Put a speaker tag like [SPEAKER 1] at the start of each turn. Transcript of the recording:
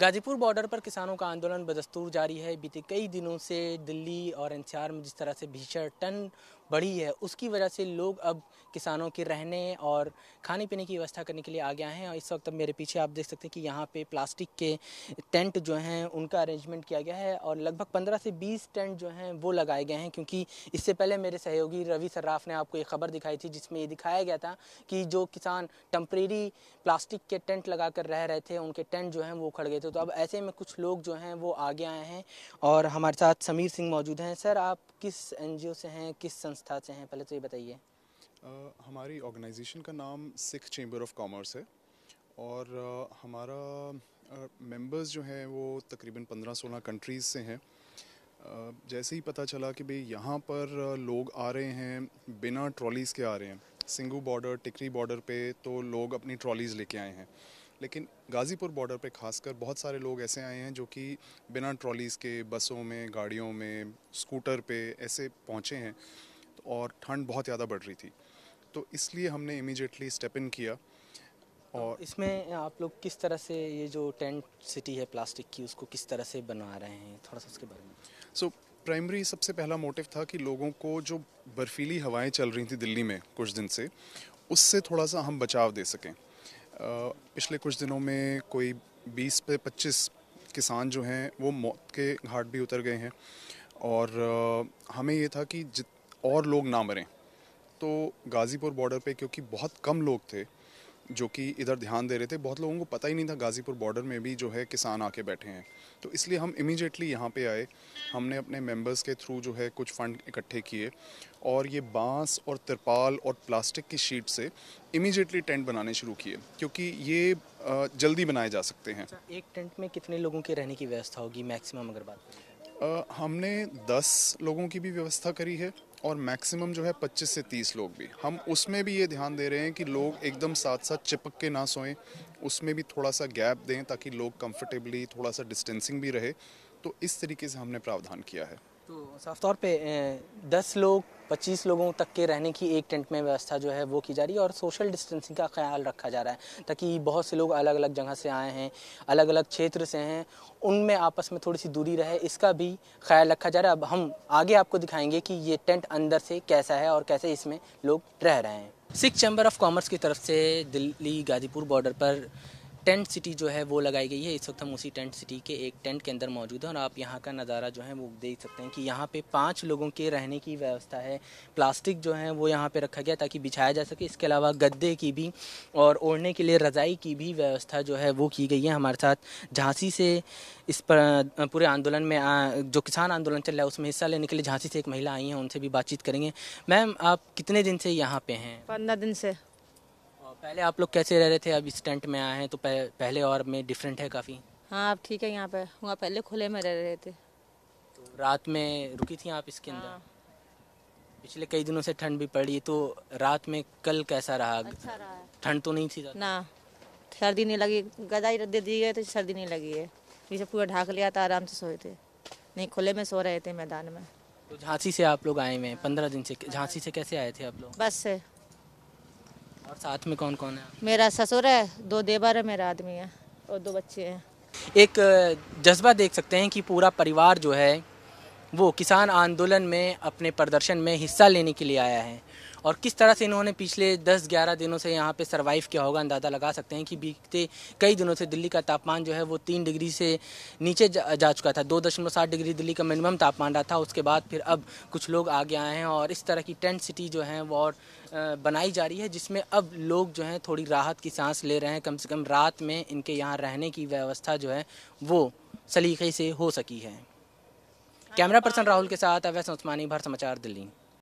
[SPEAKER 1] Ghazipur border पर किसानों का आंदोलन बदस्तूर जारी है बीते कई दिनों से दिल्ली और एनसीआर में जिस तरह से भीषण टन बढ़ी है उसकी वजह से लोग अब किसानों के रहने और खाने पीने की व्यवस्था करने के लिए आ गया है और इस वक्त अब मेरे पीछे आप देख सकते हैं कि यहाँ पे प्लास्टिक के टेंट जो हैं उनका अरेंजमेंट किया गया है और लगभग पंद्रह से बीस टेंट जो हैं वो लगाए गए हैं क्योंकि इससे पहले मेरे सहयोगी रवि सर्राफ ने आपको एक खबर दिखाई थी जिसमें ये दिखाया गया था कि जो किसान टम्परेरी प्लास्टिक के टेंट लगा कर रह रहे थे उनके टेंट जो हैं वो खड़ गए थे तो अब ऐसे में कुछ लोग जो हैं वो आगे आए हैं और हमारे साथ समीर सिंह मौजूद हैं सर आप किस एन से हैं किस संस्था से हैं पहले तो ये बताइए
[SPEAKER 2] हमारी ऑर्गेनाइजेशन का नाम सिख चेंबर ऑफ कॉमर्स है और आ, हमारा मेंबर्स जो हैं वो तकरीबन 15-16 कंट्रीज़ से हैं जैसे ही पता चला कि भाई यहाँ पर लोग आ रहे हैं बिना ट्रॉलीज़ के आ रहे हैं सिंगू बॉर्डर टिकरी बॉर्डर पे तो लोग अपनी ट्रॉलीज़ लेके आए हैं लेकिन गाज़ीपुर बॉर्डर पे खासकर बहुत सारे लोग ऐसे आए हैं जो कि बिना ट्रॉलीज़ के बसों में गाड़ियों में स्कूटर पे ऐसे पहुँचे हैं और ठंड बहुत ज़्यादा बढ़ रही थी तो इसलिए हमने इमिजिएटली स्टेप इन किया तो और इसमें आप लोग किस तरह से ये जो
[SPEAKER 1] टेंट सिटी है प्लास्टिक की उसको किस तरह से बना रहे हैं थोड़ा सा उसके बारे में
[SPEAKER 2] सो so, प्राइमरी सबसे पहला मोटिव था कि लोगों को जो बर्फीली हवाएं चल रही थी दिल्ली में कुछ दिन से उससे थोड़ा सा हम बचाव दे सकें पिछले कुछ दिनों में कोई 20 से 25 किसान जो हैं वो मौत के घाट भी उतर गए हैं और हमें ये था कि जित और लोग ना मरें तो गाज़ीपुर बॉर्डर पे क्योंकि बहुत कम लोग थे जो कि इधर ध्यान दे रहे थे बहुत लोगों को पता ही नहीं था गाज़ीपुर बॉर्डर में भी जो है किसान आके बैठे हैं तो इसलिए हम इमीजिएटली यहाँ पे आए हमने अपने मेंबर्स के थ्रू जो है कुछ फ़ंड इकट्ठे किए और ये बांस और तिरपाल और प्लास्टिक की शीट से इमीजिएटली टेंट बनाने शुरू किए क्योंकि ये जल्दी बनाए जा सकते हैं अच्छा,
[SPEAKER 1] एक टेंट में कितने लोगों के
[SPEAKER 2] रहने की व्यवस्था होगी मैक्सिमम अगर बात हमने दस लोगों की भी व्यवस्था करी है और मैक्सिमम जो है 25 से 30 लोग भी हम उसमें भी ये ध्यान दे रहे हैं कि लोग एकदम साथ साथ चिपक के ना सोएं उसमें भी थोड़ा सा गैप दें ताकि लोग कंफर्टेबली थोड़ा सा डिस्टेंसिंग भी रहे तो इस तरीके से हमने प्रावधान किया है
[SPEAKER 1] तो साफ तौर पे दस लोग पच्चीस लोगों तक के रहने की एक टेंट में व्यवस्था जो है वो की जा रही है और सोशल डिस्टेंसिंग का ख्याल रखा जा रहा है ताकि बहुत से लोग अलग अलग जगह से आए हैं अलग अलग क्षेत्र से हैं उनमें आपस में थोड़ी सी दूरी रहे इसका भी ख्याल रखा जा रहा है अब हम आगे आपको दिखाएंगे कि ये टेंट अंदर से कैसा है और कैसे इसमें लोग रह रहे हैं सिख चैम्बर ऑफ कॉमर्स की तरफ से दिल्ली गाजीपुर बॉर्डर पर टेंट सिटी जो है वो लगाई गई है इस वक्त हम उसी टेंट सिटी के एक टेंट के अंदर मौजूद हैं और आप यहाँ का नज़ारा जो है वो देख सकते हैं कि यहाँ पे पाँच लोगों के रहने की व्यवस्था है प्लास्टिक जो है वो यहाँ पे रखा गया ताकि बिछाया जा सके इसके अलावा गद्दे की भी और ओढ़ने के लिए रज़ाई की भी व्यवस्था जो है वो की गई है हमारे साथ झांसी से इस पर पूरे आंदोलन में आ, जो किसान आंदोलन चल रहा है उसमें हिस्सा लेने के लिए झांसी से एक महिला आई हैं उनसे भी बातचीत करेंगे मैम आप कितने दिन से यहाँ पे हैं पंद्रह दिन से पहले आप लोग कैसे रह रहे थे अब इस टेंट में आए हैं तो पहले और में डिफरेंट है काफ़ी हाँ अब ठीक है यहाँ पे वहाँ पहले खुले में रह रहे थे तो रात में रुकी थी आप इसके अंदर हाँ। पिछले कई दिनों से ठंड भी पड़ी तो रात में कल कैसा रहा अच्छा रहा ठंड तो नहीं थी ना सर्दी नहीं लगी गदाई दे दी गई तो सर्दी नहीं लगी है जिसे पूरा ढाक लिया था आराम से सोए थे नहीं खुले में सो रहे थे मैदान में तो झांसी से आप लोग आए हुए हैं पंद्रह दिन से झांसी से कैसे आए थे आप लोग बस से और साथ में कौन कौन है मेरा ससुर है दो देवर है मेरा आदमी है और दो बच्चे हैं एक जज्बा देख सकते हैं कि पूरा परिवार जो है वो किसान आंदोलन में अपने प्रदर्शन में हिस्सा लेने के लिए आया है और किस तरह से इन्होंने पिछले दस ग्यारह दिनों से यहाँ पे सर्वाइव किया होगा अंदाज़ा लगा सकते हैं कि बीते कई दिनों से दिल्ली का तापमान जो है वो तीन डिग्री से नीचे जा, जा चुका था दो दशमलव सात डिग्री दिल्ली का मिनिमम तापमान रहा था उसके बाद फिर अब कुछ लोग आगे आए हैं और इस तरह की टेंट सिटी जो है वो और बनाई जा रही है जिसमें अब लोग जो हैं थोड़ी राहत की सांस ले रहे हैं कम से कम रात में इनके यहाँ रहने की व्यवस्था जो है वो सलीके से हो सकी है कैमरा पर्सन राहुल के साथ अवैस उस्मानी भर समाचार दिल्ली